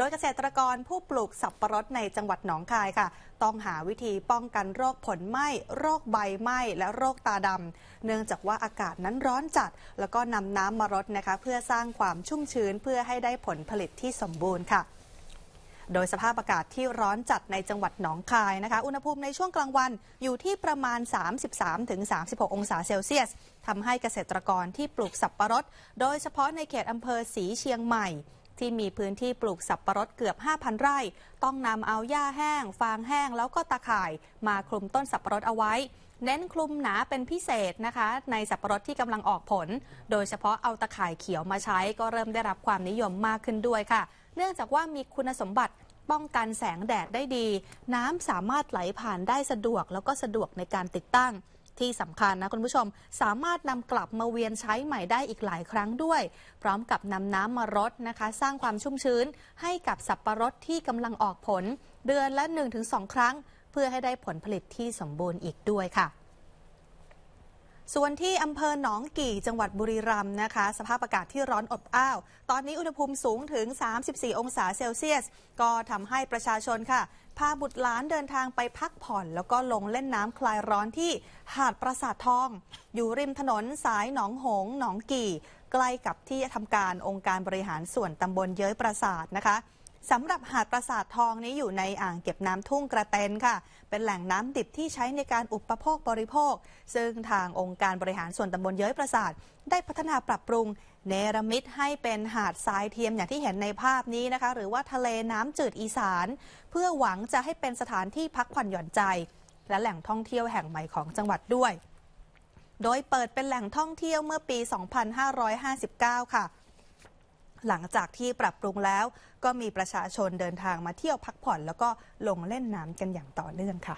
โดยเกษตรกรผู้ปลูกสับปะรดในจังหวัดหนองคายค่ะ ต้องหาวิธีป้องกันโรคผลไหม้โรคใบไหม้ และโรคตาดำเนื่องจากว่าอากาศนั้นร้อนจัด แล้วก็นำน้ำมารดนะคะเพื่อสร้างความชุ่มชื้นเพื่อให้ได้ผลผลิตที่สมบูรณ์ค่ะ โดยสภาพอากาศที่ร้อนจัดในจังหวัดหนองคายนะคะอุณหภูมิในช่วงกลางวันอยู่ที่ประมาณ 33-36 องศาเซลเซียสทำให้เกษตรกรที่ปลูกสับปะรดโดยเฉพาะในเขตอำเภอสีเชียงใหม่ที่มีพื้นที่ปลูกสับปะรดเกือบ 5,000 ไร่ ต้องนำเอาหญ้าแห้ง ฟางแห้ง แล้วก็ตะข่าย มาคลุมต้นสับปะรดเอาไว้ เน้นคลุมหนาเป็นพิเศษนะคะ ในสับปะรดที่กำลังออกผลโดยเฉพาะเอาตะข่ายเขียวมาใช้ ก็เริ่มได้รับความนิยมมากขึ้นด้วยค่ะ เนื่องจากว่ามีคุณสมบัติป้องกันแสงแดดได้ดี น้ำสามารถไหลผ่านได้สะดวกแล้วก็สะดวกในการติดตั้งที่สำคัญนะคุณผู้ชมสามารถนำกลับมาเวียนใช้ใหม่ได้อีกหลายครั้งด้วย พร้อมกับนำน้ำมารดนะคะ สร้างความชุ่มชื้นให้กับสับปะรดที่กำลังออกผล เดือนละ 1-2 ครั้งเพื่อให้ได้ผลผลิตที่สมบูรณ์อีกด้วยค่ะส่วนที่อำเภอหนองกี่จังหวัดบุรีรัมย์นะคะ สภาพอากาศที่ร้อนอบอ้าว ตอนนี้อุณหภูมิสูงถึง 34 องศาเซลเซียส ก็ทำให้ประชาชนค่ะ พาบุตรหลานเดินทางไปพักผ่อนแล้วก็ลงเล่นน้ำคลายร้อนที่หาดประสาททอง อยู่ริมถนนสายหนองหงหนองกี่ ใกล้กับที่ทำการองค์การบริหารส่วนตำบลเย้ยประสาทนะคะสำหรับหาดปราสาททองนี้อยู่ในอ่างเก็บน้ำทุ่งกระเตนค่ะ เป็นแหล่งน้ำดิบที่ใช้ในการอุปโภคบริโภค ซึ่งทางองค์การบริหารส่วนตำบลเย้ยปราสาท ได้พัฒนาปรับปรุง เนรมิตให้เป็นหาดทรายเทียมอย่างที่เห็นในภาพนี้นะคะ หรือว่าทะเลน้ำจืดอีสาน เพื่อหวังจะให้เป็นสถานที่พักผ่อนหย่อนใจ และแหล่งท่องเที่ยวแห่งใหม่ของจังหวัดด้วย โดยเปิดเป็นแหล่งท่องเที่ยวเมื่อปี 2559 ค่ะหลังจากที่ปรับปรุงแล้วก็มีประชาชนเดินทางมาเที่ยวพักผ่อนแล้วก็ลงเล่นน้ำกันอย่างต่อเนื่องค่ะ